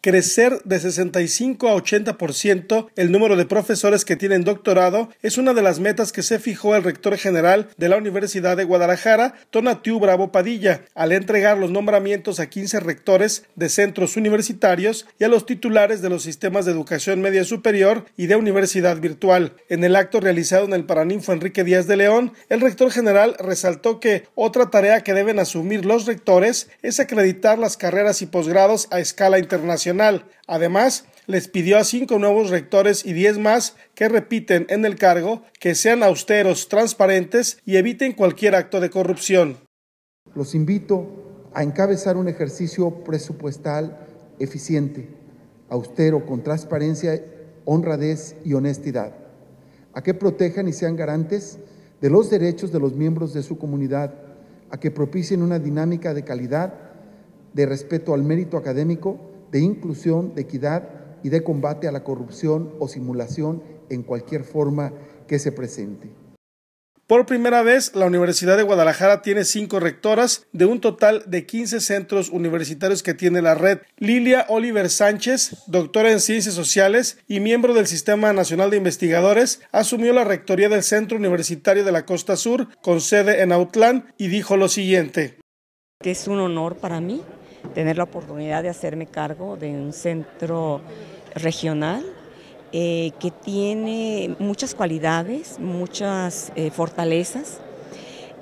crecer de 65 a 80% el número de profesores que tienen doctorado es una de las metas que se fijó el rector general de la Universidad de Guadalajara, Tonatiu Bravo Padilla, al entregar los nombramientos a 15 rectores de centros universitarios y a los titulares de los sistemas de educación media superior y de universidad virtual. En el acto realizado en el Paraninfo Enrique Díaz de León, el rector general resaltó que otra tarea que deben asumir los rectores es acreditar las carreras y posgrados a escala internacional Además, les pidió a cinco nuevos rectores y diez más que repiten en el cargo que sean austeros, transparentes y eviten cualquier acto de corrupción. Los invito a encabezar un ejercicio presupuestal eficiente, austero, con transparencia, honradez y honestidad, a que protejan y sean garantes de los derechos de los miembros de su comunidad, a que propicien una dinámica de calidad, de respeto al mérito académico, de inclusión, de equidad y de combate a la corrupción o simulación en cualquier forma que se presente. Por primera vez, la Universidad de Guadalajara tiene cinco rectoras de un total de 15 centros universitarios que tiene la red. Lilia Oliver Sánchez, doctora en Ciencias Sociales y miembro del Sistema Nacional de Investigadores, asumió la rectoría del Centro Universitario de la Costa Sur, con sede en Autlán, y dijo lo siguiente. Es un honor para mí tener la oportunidad de hacerme cargo de un centro regional eh, que tiene muchas cualidades, muchas eh, fortalezas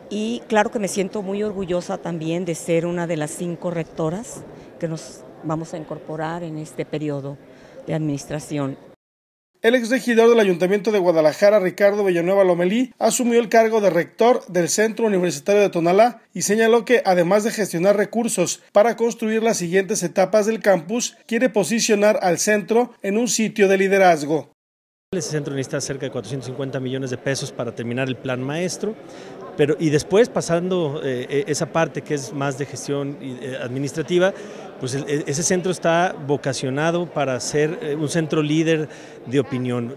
y claro que me siento muy orgullosa también de ser una de las cinco rectoras que nos vamos a incorporar en este periodo de administración. El exregidor del Ayuntamiento de Guadalajara, Ricardo Villanueva Lomelí, asumió el cargo de rector del Centro Universitario de Tonalá y señaló que, además de gestionar recursos para construir las siguientes etapas del campus, quiere posicionar al centro en un sitio de liderazgo. Ese centro necesita cerca de 450 millones de pesos para terminar el plan maestro. Pero, y después, pasando eh, eh, esa parte que es más de gestión eh, administrativa, pues e, ese centro está vocacionado para ser un centro líder de opinión.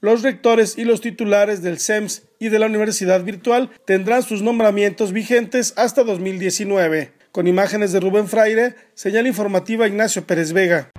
Los rectores y los titulares del CEMS y de la Universidad Virtual tendrán sus nombramientos vigentes hasta 2019. Con imágenes de Rubén Fraire, señal informativa Ignacio Pérez Vega.